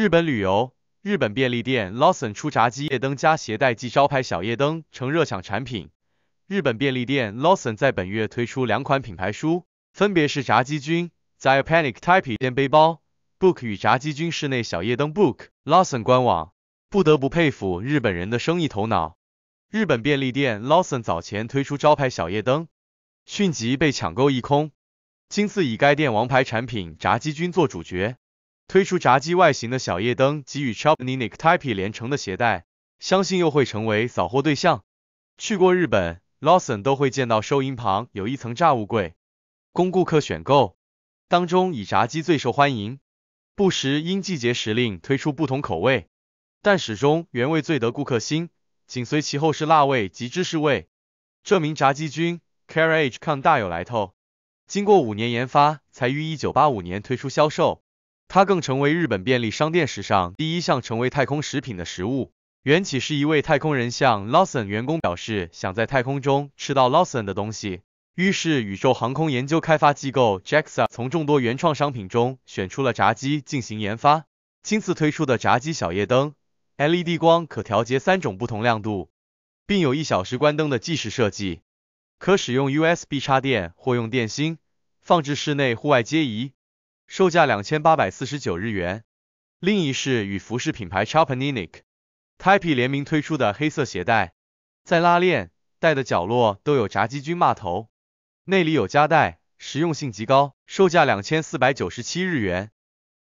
日本旅游，日本便利店 Lawson 出炸鸡夜灯加携带剂招牌小夜灯成热抢产品。日本便利店 Lawson 在本月推出两款品牌书，分别是炸鸡君、j a p a n i c Type 电背包 Book 与炸鸡君室内小夜灯 Book。Lawson 官网，不得不佩服日本人的生意头脑。日本便利店 Lawson 早前推出招牌小夜灯，迅即被抢购一空，今次以该店王牌产品炸鸡君做主角。推出炸鸡外形的小夜灯，给予 c h o p n i 超 Type 连成的携带，相信又会成为扫货对象。去过日本，Lawson 都会见到收银旁有一层炸物柜，供顾客选购，当中以炸鸡最受欢迎。不时因季节时令推出不同口味，但始终原味最得顾客心，紧随其后是辣味及芝士味。这名炸鸡君 c a r a g e c o n 大有来头，经过五年研发，才于一九八五年推出销售。它更成为日本便利商店史上第一项成为太空食品的食物。缘起是一位太空人向 Lawson 员工表示想在太空中吃到 Lawson 的东西，于是宇宙航空研究开发机构 JAXA 从众多原创商品中选出了炸鸡进行研发，亲自推出的炸鸡小夜灯，LED 光可调节三种不同亮度，并有一小时关灯的计时设计，可使用 USB 插电或用电芯，放置室内、户外皆宜。售价两千八百四十九日元。另一是与服饰品牌 Chapinik、t y p e 联名推出的黑色鞋带，在拉链带的角落都有炸鸡菌码头，内里有夹带，实用性极高，售价两千四百九十七日元。